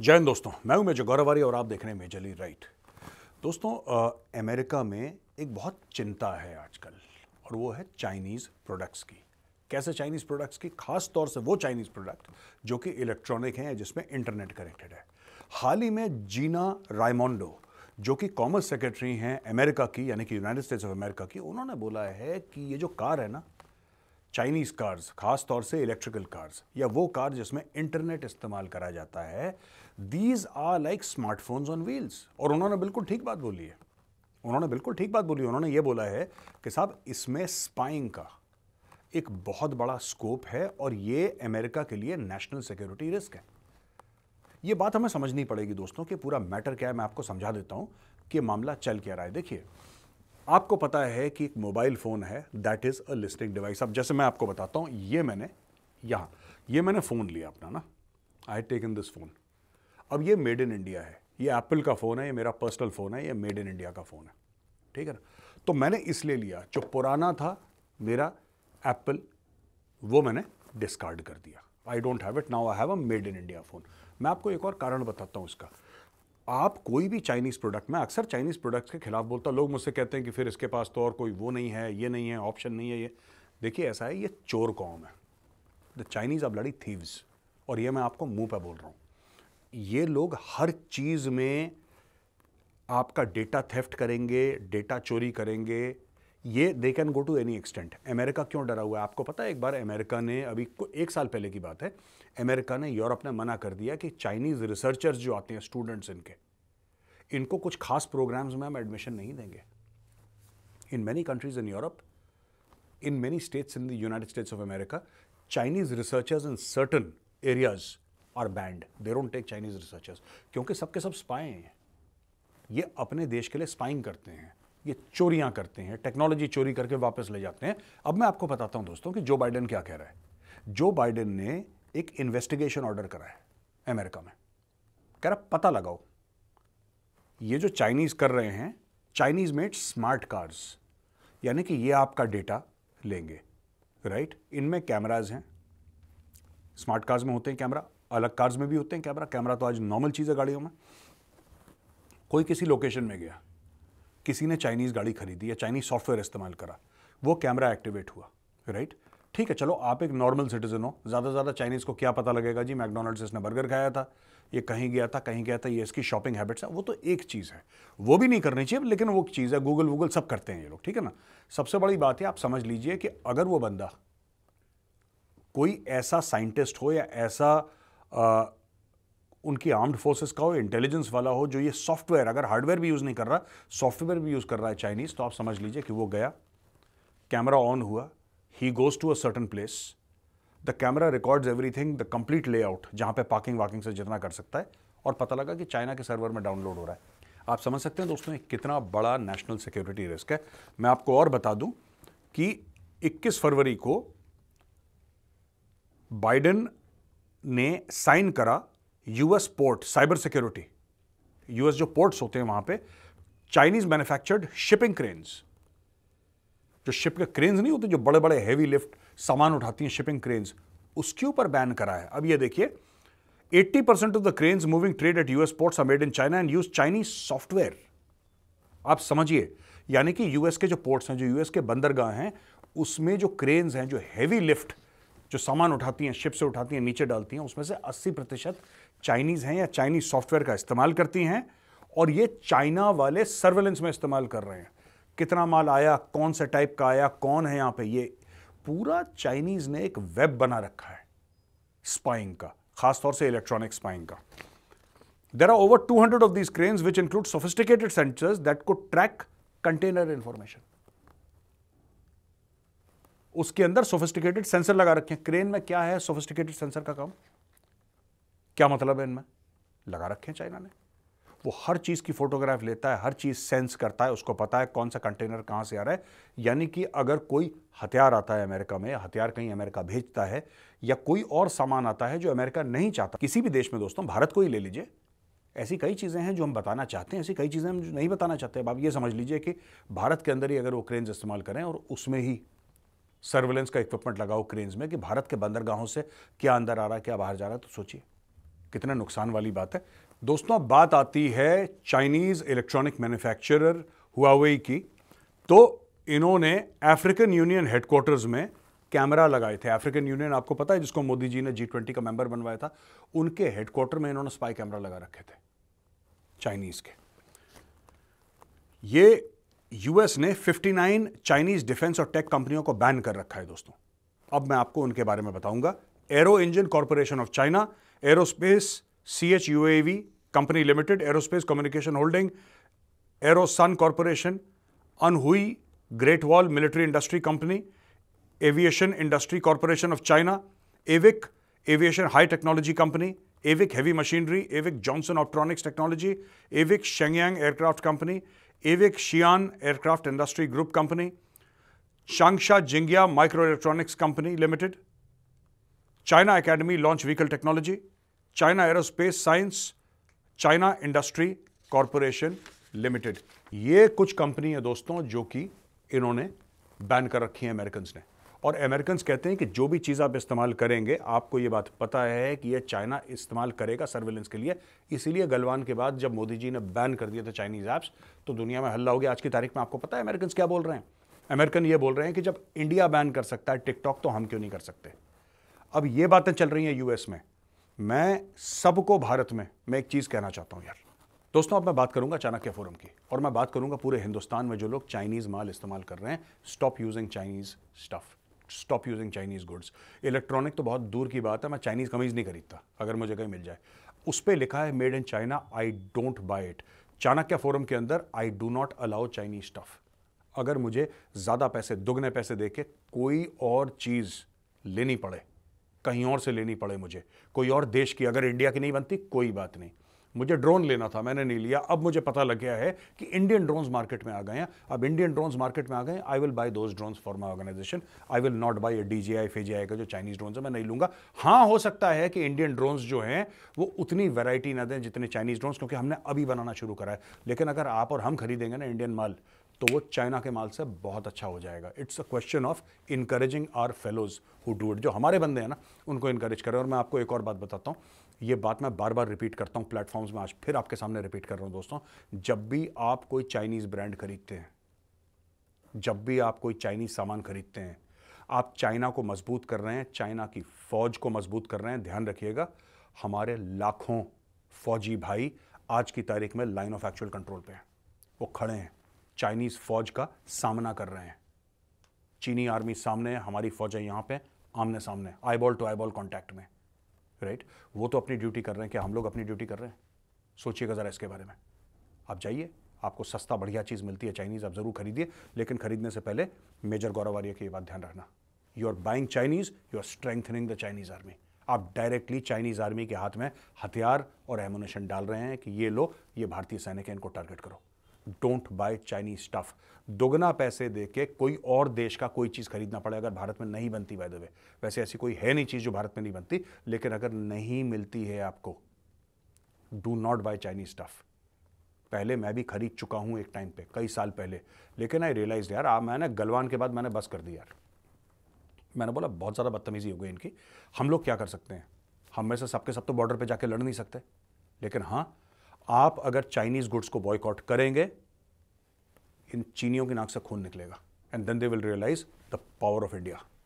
जय हिंद दोस्तों मैं हूं मेजर गौरवारी और आप देख रहे हैं मेजर ली राइट दोस्तों आ, अमेरिका में एक बहुत चिंता है आजकल और वो है चाइनीज़ प्रोडक्ट्स की कैसे चाइनीज़ प्रोडक्ट्स की खास तौर से वो चाइनीज़ प्रोडक्ट जो कि इलेक्ट्रॉनिक हैं जिसमें इंटरनेट कनेक्टेड है हाल ही में जीना रायमोंडो जो कि कॉमर्स सेक्रेटरी हैं अमेरिका की यानी कि यूनाइटेड स्टेट्स ऑफ अमेरिका की उन्होंने बोला है कि ये जो कार है ना चाइनीज़ कार्स खास तौर से इलेक्ट्रिकल कार्स या वो कार जिसमें इंटरनेट इस्तेमाल करा जाता है these are like smartphones on wheels और उन्होंने बिल्कुल ठीक बात बोली है उन्होंने बिल्कुल ठीक बात बोली उन्होंने ये बोला है कि साहब इसमें स्पाइंग का एक बहुत बड़ा स्कोप है और ये अमेरिका के लिए नेशनल सिक्योरिटी रिस्क है ये बात हमें समझनी पड़ेगी दोस्तों कि पूरा मैटर क्या है मैं आपको समझा देता हूँ कि मामला चल क्या रहा है देखिए आपको पता है कि एक मोबाइल फ़ोन है that is a listening device अब जैसे मैं आपको बताता हूँ ये मैंने यहाँ ये मैंने फ़ोन लिया अपना ना आई टेकन दिस फ़ोन अब ये मेड इन इंडिया है ये एप्पल का फ़ोन है ये मेरा पर्सनल फ़ोन है ये मेड इन इंडिया का फ़ोन है ठीक है ना तो मैंने इसलिए लिया जो पुराना था मेरा एप्पल वो मैंने डिस्कार्ड कर दिया I don't have it now I have a made in India phone मैं आपको एक और कारण बताता हूँ इसका आप कोई भी चाइनीज़ प्रोडक्ट मैं अक्सर चाइनीज़ प्रोडक्ट्स के खिलाफ बोलता लोग मुझसे कहते हैं कि फिर इसके पास तो और कोई वो नहीं है ये नहीं है ऑप्शन नहीं है ये देखिए ऐसा है ये चोर कौम है the Chinese are bloody thieves और ये मैं आपको मुंह पे बोल रहा हूँ ये लोग हर चीज़ में आपका डेटा थेफ्ट करेंगे डेटा चोरी करेंगे ये they can go to any extent America क्यों डरा हुआ है आपको पता है एक बार अमेरिका ने अभी एक साल पहले की बात है अमेरिका ने यूरोप ने मना कर दिया कि चाइनीज़ रिसर्चर्स जो आते हैं स्टूडेंट्स इनके इनको कुछ खास प्रोग्राम्स में हम एडमिशन नहीं देंगे in many countries in Europe in many states in the United States of America Chinese researchers in certain areas are banned they don't take Chinese researchers क्योंकि सबके सब स्पाए हैं ये अपने देश के लिए स्पाइंग करते हैं ये चोरियां करते हैं टेक्नोलॉजी चोरी करके वापस ले जाते हैं अब मैं आपको बताता हूं दोस्तों कि जो बाइडेन क्या कह रहा है जो बाइडेन ने एक इन्वेस्टिगेशन ऑर्डर करा है अमेरिका में कह रहा पता लगाओ ये जो चाइनीज कर रहे हैं चाइनीज मेड स्मार्ट कार्स यानी कि ये आपका डेटा लेंगे राइट इनमें कैमराज हैं स्मार्ट कार्स में होते हैं कैमरा अलग कार्स में भी होते हैं कैमरा कैमरा तो आज नॉर्मल चीज़ है गाड़ियों में कोई किसी लोकेशन में गया किसी ने चाइनीज़ गाड़ी खरीदी या चाइनीज़ सॉफ्टवेयर इस्तेमाल करा वो कैमरा एक्टिवेट हुआ राइट ठीक है चलो आप एक नॉर्मल सिटीजन हो ज़्यादा से ज़्यादा चाइनीज़ को क्या पता लगेगा जी मैकडोनल्ड्स इसने बर्गर खाया था ये कहीं गया था कहीं गया था ये इसकी शॉपिंग हैबिट्स है वो तो एक चीज़ है वो भी नहीं करनी चाहिए लेकिन वो चीज़ है गूगल वूगल सब करते हैं ये लोग ठीक है ना सबसे बड़ी बात है आप समझ लीजिए कि अगर वो बंदा कोई ऐसा साइंटिस्ट हो या ऐसा उनकी आर्म्ड फोर्सेस का हो इंटेलिजेंस वाला हो जो ये सॉफ्टवेयर अगर हार्डवेयर भी यूज़ नहीं कर रहा सॉफ्टवेयर भी यूज़ कर रहा है चाइनीज़ तो आप समझ लीजिए कि वो गया कैमरा ऑन हुआ he goes to a certain place the camera records everything the complete layout जहाँ पे पार्किंग वार्किंग से जितना कर सकता है और पता लगा कि चाइना के सर्वर में डाउनलोड हो रहा है आप समझ सकते हैं दोस्तों कितना बड़ा नेशनल सिक्योरिटी रिस्क है मैं आपको और बता दूं कि 21 फरवरी को बाइडेन ने साइन करा US port cyber security US जो पोर्ट्स होते हैं वहां पे चाइनीज मैन्युफैक्चर्ड शिपिंग क्रेन्स जो शिप के क्रेन्स नहीं होते जो बड़े बड़े हैवी लिफ्ट सामान उठाती हैं शिपिंग क्रेन्स उसके ऊपर बैन करा है अब ये देखिए 80 percent of the cranes moving trade at US ports are made in China and use Chinese software आप समझिए यानी कि यूएस के जो पोर्ट्स हैं जो यूएस के बंदरगाह हैं उसमें जो क्रेन्स हैं जो हैवी लिफ्ट जो सामान उठाती हैं शिप से उठाती हैं नीचे डालती हैं उसमें से 80 प्रतिशत चाइनीज़ हैं या चाइनीज सॉफ्टवेयर का इस्तेमाल करती हैं और ये चाइना वाले सर्वेलेंस में इस्तेमाल कर रहे हैं कितना माल आया कौन से टाइप का आया कौन है यहाँ पे ये पूरा चाइनीज़ ने एक वेब बना रखा है स्पाइंग का खासतौर से इलेक्ट्रॉनिक स्पाइंग का there are over two hundred of these crane which include sophisticated sensors that को ट्रैक कंटेनर इंफॉर्मेशन उसके अंदर सोफिस्टिकेटेड सेंसर लगा रखे हैं क्रेन में क्या है सोफिस्टिकेटेड सेंसर का काम क्या मतलब है इनमें लगा रखे हैं चाइना ने वो हर चीज़ की फोटोग्राफ लेता है हर चीज़ सेंस करता है उसको पता है कौन सा कंटेनर कहाँ से आ रहा है यानी कि अगर कोई हथियार आता है अमेरिका में हथियार कहीं अमेरिका भेजता है या कोई और सामान आता है जो अमेरिका नहीं चाहता किसी भी देश में दोस्तों भारत को ही ले लीजिए ऐसी कई चीज़ें हैं जो हम बताना चाहते हैं ऐसी कई चीज़ें हम जो नहीं बताना चाहते अब आप ये समझ लीजिए कि भारत के अंदर ही अगर वो क्रेन इस्तेमाल करें और उसमें ही सर्वेलेंस का इक्विपमेंट लगाओ क्रेन्स में कि भारत के बंदरगाहों से क्या अंदर आ रहा है क्या बाहर जा रहा है तो सोचिए कितना नुकसान वाली बात है दोस्तों बात आती है चाइनीज़ इलेक्ट्रॉनिक मैन्युफैक्चरर हुआ की तो इन्होंने अफ्रीकन यूनियन हेडक्वार्टर्स में कैमरा लगाए थे अफ्रीकन यूनियन आपको पता है जिसको मोदी जी ने जी ट्वेंटी का मेंबर बनवाया था उनके हेडक्वार्टर में इन्होंने स्पाई कैमरा लगा रखे थे चाइनीज़ के ये यूएस ने 59 चाइनीज डिफेंस और टेक कंपनियों को बैन कर रखा है दोस्तों अब मैं आपको उनके बारे में बताऊंगा aero engine corporation of China aerospace C H U AV company limited aerospace communication holding Aerosun corporation Anhui great wall military industry company aviation industry corporation of China AVIC aviation high technology company AVIC heavy machinery AVIC Jonhon optronics technology AVIC Shenyang aircraft company AVIC Xi'an aircraft industry group company Changsha Jingjia micro electronics company limited China academy launch vehicle technology China aerospace science China industry corporation limited ये कुछ company है दोस्तों जो कि इन्होंने ban कर रखी है अमेरिकन ने और अमेरिकन कहते हैं कि जो भी चीज़ आप इस्तेमाल करेंगे आपको ये बात पता है कि ये चाइना इस्तेमाल करेगा सर्वेलेंस के लिए इसीलिए गलवान के बाद जब मोदी जी ने बैन कर दिया था चाइनीज़ ऐप्स तो दुनिया में हल्ला हो गया आज की तारीख में आपको पता है अमेरिकन क्या बोल रहे हैं अमेरिकन ये बोल रहे हैं कि जब इंडिया बैन कर सकता है टिकटॉक तो हम क्यों नहीं कर सकते अब ये बातें चल रही हैं यूएस में मैं सबको भारत में मैं एक चीज़ कहना चाहता हूँ यार दोस्तों अब मैं बात करूंगा चाणक्य फोरम की और मैं बात करूंगा पूरे हिंदुस्तान में जो लोग चाइनीज़ माल इस्तेमाल कर रहे हैं stop using Chinese stuff stop using Chinese goods electronic तो बहुत दूर की बात है मैं चाइनीज़ कमीज़ नहीं खरीदता अगर मुझे कहीं मिल जाए उस पर लिखा है made in China I don't buy it Chanakya forum के अंदर I do not allow Chinese stuff अगर मुझे ज़्यादा पैसे दुगने पैसे दे के कोई और चीज़ लेनी पड़े कहीं और से लेनी पड़े मुझे कोई और देश की अगर इंडिया की नहीं बनती कोई बात नहीं मुझे ड्रोन लेना था मैंने नहीं लिया अब मुझे पता लग गया है कि इंडियन ड्रोन्स मार्केट में आ गए हैं अब इंडियन ड्रोन्स मार्केट में आ गए I will buy those drones for my organisation I will not buy D J I I का जो चाइनीज ड्रोन्स है मैं नहीं लूंगा हाँ हो सकता है कि इंडियन ड्रोन्स जो हैं वो उतनी वेराइटी ना दें जितने चाइनीज ड्रोन्स क्योंकि हमने अभी बनाना शुरू करा है लेकिन अगर आप और हम खरीदेंगे ना इंडियन माल तो वो चाइना के माल से बहुत अच्छा हो जाएगा it's a question of encouraging our fellows who do it जो हमारे बंदे हैं ना उनको इनकरेज करें और मैं आपको एक और बात बताता हूँ ये बात मैं बार बार रिपीट करता हूँ प्लेटफॉर्म्स में आज फिर आपके सामने रिपीट कर रहा हूँ दोस्तों जब भी आप कोई चाइनीज़ ब्रांड खरीदते हैं जब भी आप कोई चाइनीज़ सामान खरीदते हैं आप चाइना को मजबूत कर रहे हैं चाइना की फ़ौज को मजबूत कर रहे हैं ध्यान रखिएगा हमारे लाखों फौजी भाई आज की तारीख में लाइन ऑफ एक्चुअल कंट्रोल पे हैं वो खड़े हैं चाइनीज़ फ़ौज का सामना कर रहे हैं चीनी आर्मी सामने है हमारी फ़ौजें यहाँ पे आमने सामने eye ball to eye ball contact में राइट वो तो अपनी ड्यूटी कर रहे हैं क्या हम लोग अपनी ड्यूटी कर रहे हैं सोचिएगा ज़रा इसके बारे में आप जाइए आपको सस्ता बढ़िया चीज़ मिलती है चाइनीज़ आप ज़रूर खरीदिए लेकिन खरीदने से पहले मेजर गौरव के की ये बात ध्यान रखना you are buying Chinese you are strengthening the Chinese army आप डायरेक्टली चाइनीज़ आर्मी के हाथ में हथियार और एमुनेशन डाल रहे हैं कि ये लो ये भारतीय सैनिक है इनको टारगेट करो डोंट बाय चाइनीज स्टफ़ दोगुना पैसे दे के कोई और देश का कोई चीज़ खरीदना पड़े अगर भारत में नहीं बनती बाय द वे वैसे ऐसी कोई है नहीं चीज़ जो भारत में नहीं बनती लेकिन अगर नहीं मिलती है आपको do not buy Chinese stuff पहले मैं भी खरीद चुका हूँ एक टाइम पे कई साल पहले लेकिन आई रियलाइज यार आप मैंने गलवान के बाद मैंने बस कर दी यार मैंने बोला बहुत ज़्यादा बदतमीजी हो गई इनकी हम लोग क्या कर सकते हैं हम में से सबके सब तो बॉर्डर पर जाके लड़ नहीं सकते लेकिन हाँ आप अगर चाइनीज गुड्स को बॉयकॉट करेंगे इन चीनियों की नाक से खून निकलेगा and then they will realise the power of India